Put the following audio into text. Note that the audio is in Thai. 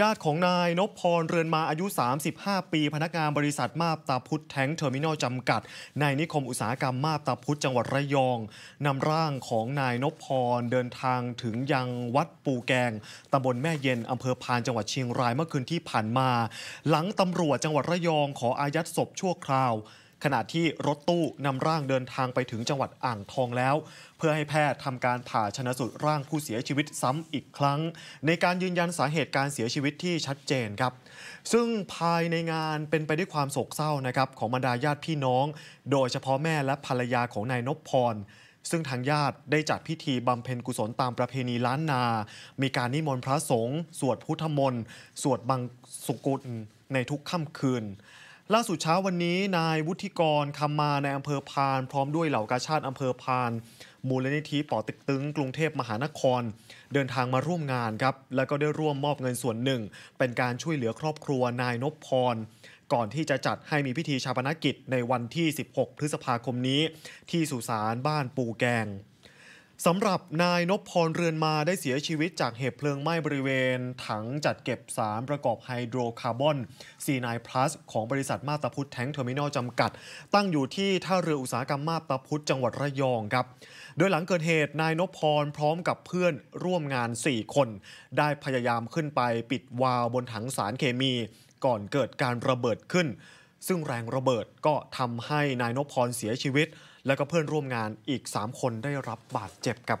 ญาติของนายนพพรเรือนมาอายุ 35 ปี พนักงานบริษัทมาบตาพุทธแทงเทอร์มินอลจำกัด ในนิคมอุตสาหกรรมมาบตาพุทธจังหวัดระยองนำร่างของนายนพพรเดินทางถึงยังวัดปูแกงตำบลแม่เย็นอำเภอพานจังหวัดเชียงรายเมื่อคืนที่ผ่านมา หลังตำรวจจังหวัดระยองขออายัดศพชั่วคราวขณะที่รถตู้นำร่างเดินทางไปถึงจังหวัดอ่างทองแล้ว เพื่อให้แพทย์ทำการผ่าชนะสูตรร่างผู้เสียชีวิตซ้ำอีกครั้ง ในการยืนยันสาเหตุการเสียชีวิตที่ชัดเจนครับ ซึ่งภายในงานเป็นไปด้วยความโศกเศร้านะครับของบรรดาญาติพี่น้อง โดยเฉพาะแม่และภรรยาของนายนพพร ซึ่งทางญาติได้จัดพิธีบำเพ็ญกุศลตามประเพณีล้านนา มีการนิมนต์พระสงฆ์สวดพุทธมนต์สวดบังสุกุลในทุกค่ำคืนล่าสุดเช้าวันนี้นายวุฒิกรคำมาในอำเภอพานพร้อมด้วยเหล่ากาชาติอำเภอพาน มูลนิธิป่อตึกตึงกรุงเทพมหานคร เดินทางมาร่วมงานครับแล้วก็ได้ร่วมมอบเงินส่วนหนึ่ง เป็นการช่วยเหลือครอบครัวนายนพพร ก่อนที่จะจัดให้มีพิธีชาปนกิจในวันที่ 16 พฤษภาคมนี้ ที่สุสานบ้านปูแกงสำหรับนายนพพรเรือนมาได้เสียชีวิตจากเหตุเพลิงไหม้บริเวณถังจัดเก็บสารประกอบไฮโดรคาร์บอนา9 plus ของบริษัทมาตาพุทธแทงเทอร์มินอลจำกัด ตั้งอยู่ที่ท่าเรืออุตสาหกรรมมาตาพุทธจังหวัดระยองครับโดยหลังเกิดเหตุนายนพพรพร้อมกับเพื่อนร่วมงาน 4 คน ได้พยายามขึ้นไปปิดวาล์วบนถังสารเคมี ก่อนเกิดการระเบิดขึ้น ซึ่งแรงระเบิดก็ทำให้นายนพพรเสียชีวิตแล้วก็เพื่อนร่วมงานอีก 3 คนได้รับบาดเจ็บกับ